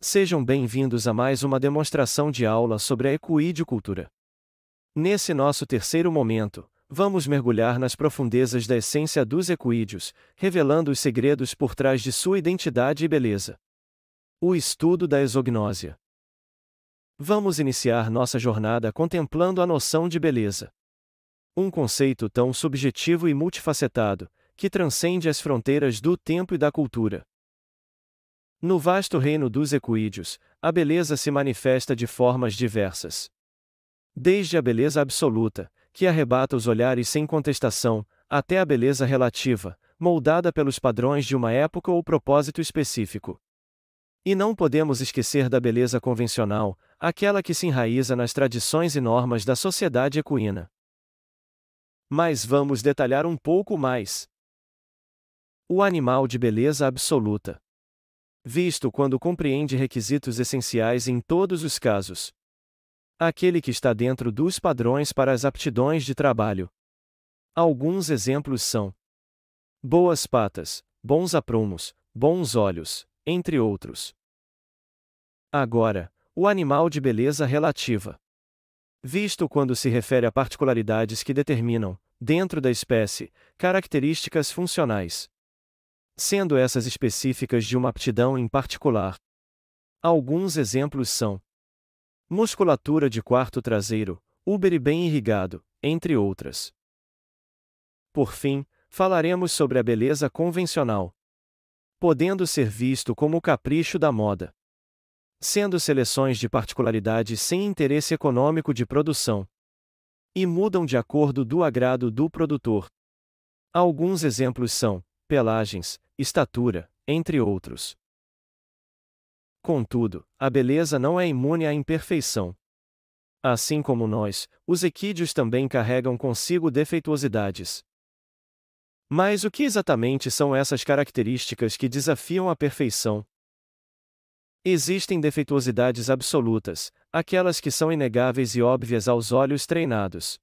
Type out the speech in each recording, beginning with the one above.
Sejam bem-vindos a mais uma demonstração de aula sobre a equidicultura. Nesse nosso terceiro momento, vamos mergulhar nas profundezas da essência dos equídeos, revelando os segredos por trás de sua identidade e beleza. O estudo da exognósia. Vamos iniciar nossa jornada contemplando a noção de beleza. Um conceito tão subjetivo e multifacetado, que transcende as fronteiras do tempo e da cultura. No vasto reino dos equídeos, a beleza se manifesta de formas diversas. Desde a beleza absoluta, que arrebata os olhares sem contestação, até a beleza relativa, moldada pelos padrões de uma época ou propósito específico. E não podemos esquecer da beleza convencional, aquela que se enraiza nas tradições e normas da sociedade equina. Mas vamos detalhar um pouco mais. O animal de beleza absoluta visto quando compreende requisitos essenciais em todos os casos. Aquele que está dentro dos padrões para as aptidões de trabalho. Alguns exemplos são: boas patas, bons aprumos, bons olhos, entre outros. Agora, o animal de beleza relativa. Visto quando se refere a particularidades que determinam, dentro da espécie, características funcionais sendo essas específicas de uma aptidão em particular. Alguns exemplos são musculatura de quarto traseiro, úbere bem irrigado, entre outras. Por fim, falaremos sobre a beleza convencional, podendo ser visto como o capricho da moda, sendo seleções de particularidade sem interesse econômico de produção e mudam de acordo do agrado do produtor. Alguns exemplos são pelagens, estatura, entre outros. Contudo, a beleza não é imune à imperfeição. Assim como nós, os equídeos também carregam consigo defeituosidades. Mas o que exatamente são essas características que desafiam a perfeição? Existem defeituosidades absolutas, aquelas que são inegáveis e óbvias aos olhos treinados.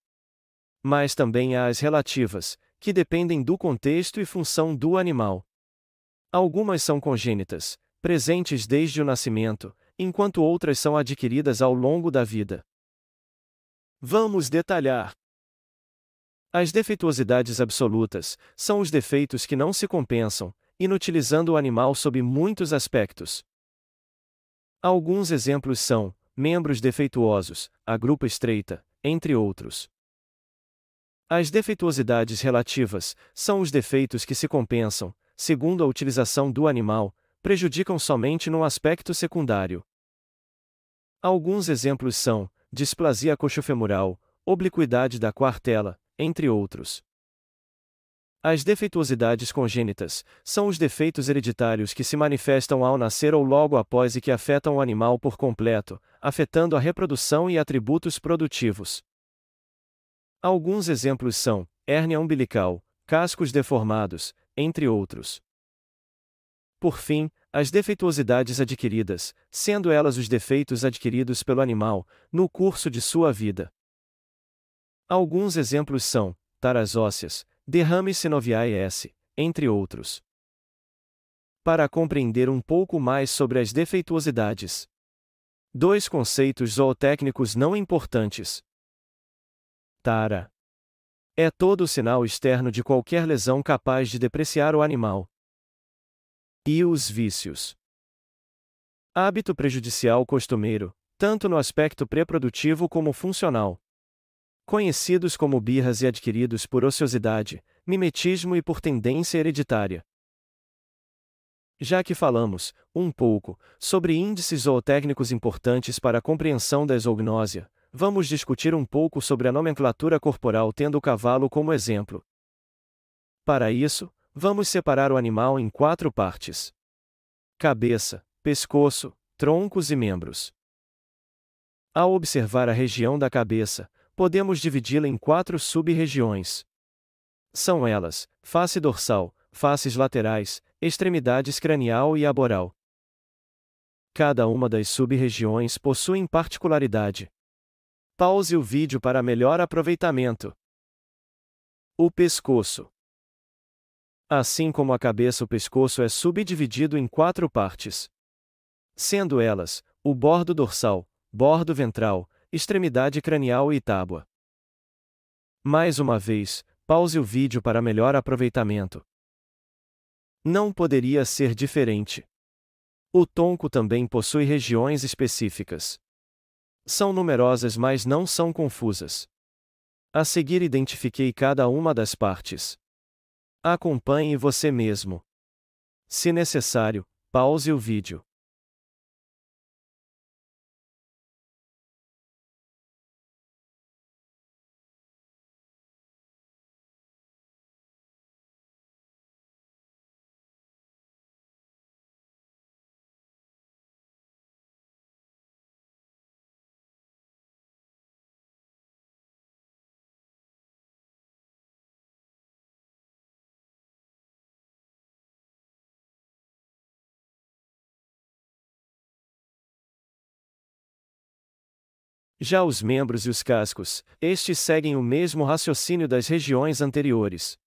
Mas também há as relativas, que dependem do contexto e função do animal. Algumas são congênitas, presentes desde o nascimento, enquanto outras são adquiridas ao longo da vida. Vamos detalhar. As defeituosidades absolutas são os defeitos que não se compensam, inutilizando o animal sob muitos aspectos. Alguns exemplos são membros defeituosos, a grupa estreita, entre outros. As defeituosidades relativas são os defeitos que se compensam, segundo a utilização do animal, prejudicam somente no aspecto secundário. Alguns exemplos são displasia coxofemoral, obliquidade da quartela, entre outros. As defeituosidades congênitas são os defeitos hereditários que se manifestam ao nascer ou logo após e que afetam o animal por completo, afetando a reprodução e atributos produtivos. Alguns exemplos são hérnia umbilical, cascos deformados, entre outros. Por fim, as defeituosidades adquiridas, sendo elas os defeitos adquiridos pelo animal, no curso de sua vida. Alguns exemplos são taras ósseas, derrames sinoviae S, entre outros. Para compreender um pouco mais sobre as defeituosidades, dois conceitos zootécnicos não importantes. Tara é todo sinal externo de qualquer lesão capaz de depreciar o animal. E os vícios. Hábito prejudicial costumeiro, tanto no aspecto preprodutivo como funcional. Conhecidos como birras e adquiridos por ociosidade, mimetismo e por tendência hereditária. Já que falamos, um pouco, sobre índices zootécnicos importantes para a compreensão da zoognósia, Vamos discutir um pouco sobre a nomenclatura corporal tendo o cavalo como exemplo. Para isso, vamos separar o animal em quatro partes: cabeça, pescoço, troncos e membros. Ao observar a região da cabeça, podemos dividi-la em quatro sub-regiões. São elas: face dorsal, faces laterais, extremidades cranial e aboral. Cada uma das sub-regiões possui particularidade, Pause o vídeo para melhor aproveitamento. O pescoço. Assim como a cabeça, o pescoço é subdividido em quatro partes. Sendo elas, o bordo dorsal, bordo ventral, extremidade cranial e tábua. Mais uma vez, pause o vídeo para melhor aproveitamento. Não poderia ser diferente. O tonco também possui regiões específicas. São numerosas, mas não são confusas. A seguir, identifiquei cada uma das partes. Acompanhe você mesmo. Se necessário, pause o vídeo. Já os membros e os cascos, estes seguem o mesmo raciocínio das regiões anteriores.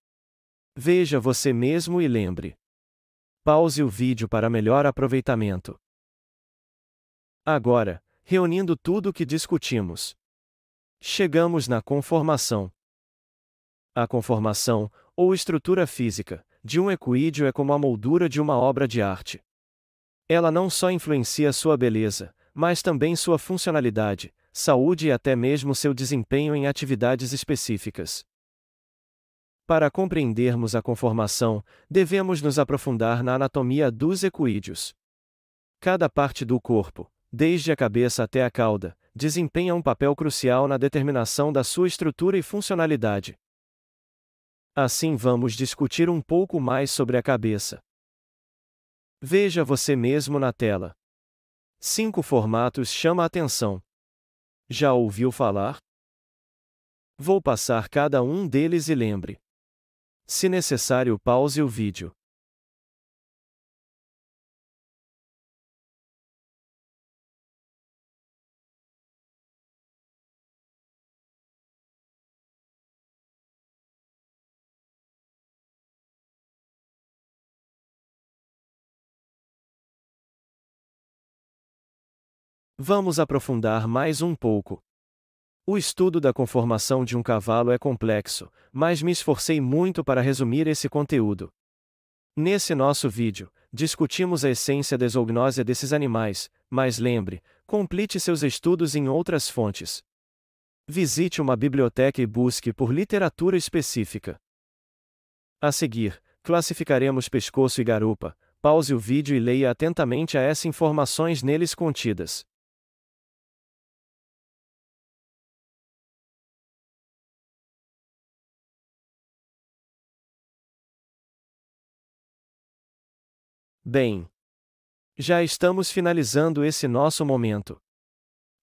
Veja você mesmo e lembre. Pause o vídeo para melhor aproveitamento. Agora, reunindo tudo o que discutimos, chegamos na conformação. A conformação, ou estrutura física, de um equídeo é como a moldura de uma obra de arte. Ela não só influencia sua beleza, mas também sua funcionalidade, saúde e até mesmo seu desempenho em atividades específicas. Para compreendermos a conformação, devemos nos aprofundar na anatomia dos equídeos. Cada parte do corpo, desde a cabeça até a cauda, desempenha um papel crucial na determinação da sua estrutura e funcionalidade. Assim vamos discutir um pouco mais sobre a cabeça. Veja você mesmo na tela. Cinco formatos chama a atenção. Já ouviu falar? Vou passar cada um deles e lembre. Se necessário, pause o vídeo. Vamos aprofundar mais um pouco. O estudo da conformação de um cavalo é complexo, mas me esforcei muito para resumir esse conteúdo. Nesse nosso vídeo, discutimos a essência da exognósia desses animais, mas lembre, complete seus estudos em outras fontes. Visite uma biblioteca e busque por literatura específica. A seguir, classificaremos pescoço e garupa. Pause o vídeo e leia atentamente a essas informações neles contidas. Bem, já estamos finalizando esse nosso momento.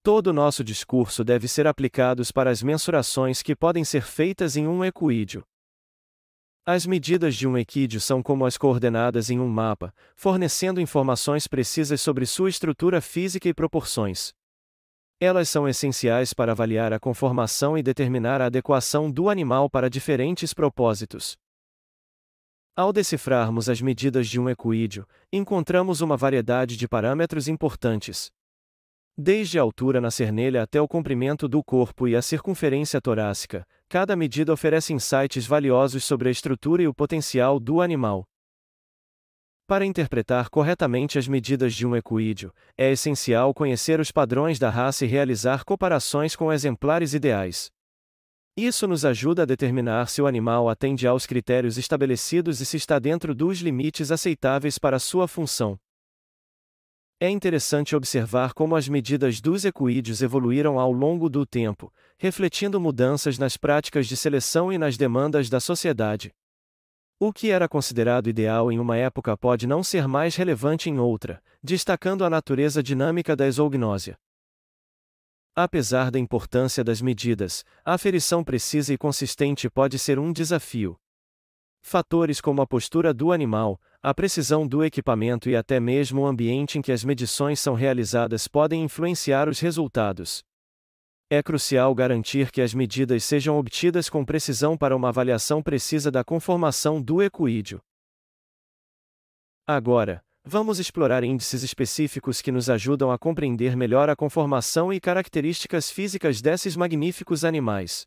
Todo nosso discurso deve ser aplicado para as mensurações que podem ser feitas em um equídeo. As medidas de um equídeo são como as coordenadas em um mapa, fornecendo informações precisas sobre sua estrutura física e proporções. Elas são essenciais para avaliar a conformação e determinar a adequação do animal para diferentes propósitos. Ao decifrarmos as medidas de um equídeo, encontramos uma variedade de parâmetros importantes. Desde a altura na cernelha até o comprimento do corpo e a circunferência torácica, cada medida oferece insights valiosos sobre a estrutura e o potencial do animal. Para interpretar corretamente as medidas de um equídeo, é essencial conhecer os padrões da raça e realizar comparações com exemplares ideais. Isso nos ajuda a determinar se o animal atende aos critérios estabelecidos e se está dentro dos limites aceitáveis para sua função. É interessante observar como as medidas dos equídeos evoluíram ao longo do tempo, refletindo mudanças nas práticas de seleção e nas demandas da sociedade. O que era considerado ideal em uma época pode não ser mais relevante em outra, destacando a natureza dinâmica da exognósia. Apesar da importância das medidas, a aferição precisa e consistente pode ser um desafio. Fatores como a postura do animal, a precisão do equipamento e até mesmo o ambiente em que as medições são realizadas podem influenciar os resultados. É crucial garantir que as medidas sejam obtidas com precisão para uma avaliação precisa da conformação do equídeo. Agora, Vamos explorar índices específicos que nos ajudam a compreender melhor a conformação e características físicas desses magníficos animais.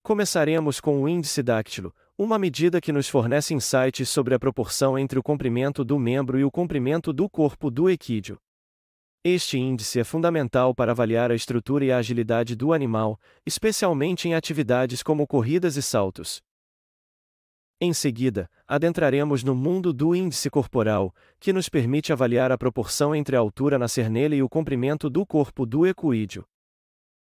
Começaremos com o índice dáctilo, uma medida que nos fornece insights sobre a proporção entre o comprimento do membro e o comprimento do corpo do equídeo. Este índice é fundamental para avaliar a estrutura e a agilidade do animal, especialmente em atividades como corridas e saltos. Em seguida, adentraremos no mundo do índice corporal, que nos permite avaliar a proporção entre a altura na cernelha e o comprimento do corpo do equídeo.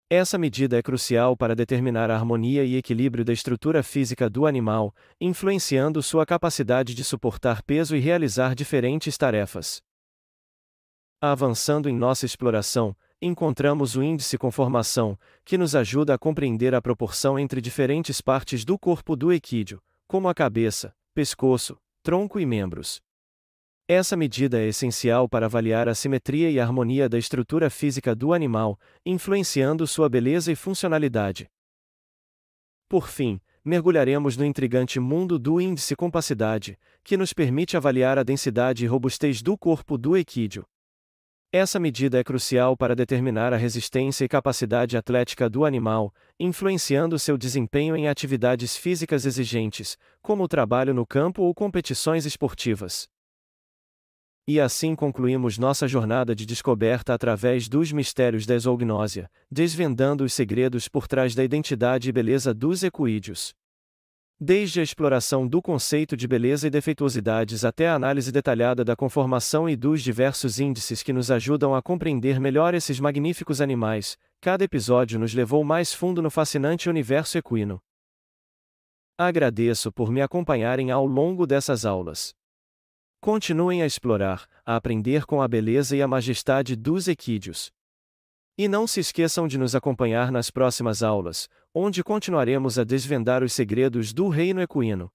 Essa medida é crucial para determinar a harmonia e equilíbrio da estrutura física do animal, influenciando sua capacidade de suportar peso e realizar diferentes tarefas. Avançando em nossa exploração, encontramos o índice conformação, que nos ajuda a compreender a proporção entre diferentes partes do corpo do equídeo, como a cabeça, pescoço, tronco e membros. Essa medida é essencial para avaliar a simetria e a harmonia da estrutura física do animal, influenciando sua beleza e funcionalidade. Por fim, mergulharemos no intrigante mundo do índice compacidade, que nos permite avaliar a densidade e robustez do corpo do equídeo. Essa medida é crucial para determinar a resistência e capacidade atlética do animal, influenciando seu desempenho em atividades físicas exigentes, como o trabalho no campo ou competições esportivas. E assim concluímos nossa jornada de descoberta através dos mistérios da zoognósia, desvendando os segredos por trás da identidade e beleza dos equídeos. Desde a exploração do conceito de beleza e defeituosidades até a análise detalhada da conformação e dos diversos índices que nos ajudam a compreender melhor esses magníficos animais, cada episódio nos levou mais fundo no fascinante universo equino. Agradeço por me acompanharem ao longo dessas aulas. Continuem a explorar, a aprender com a beleza e a majestade dos equídeos. E não se esqueçam de nos acompanhar nas próximas aulas, onde continuaremos a desvendar os segredos do reino equino.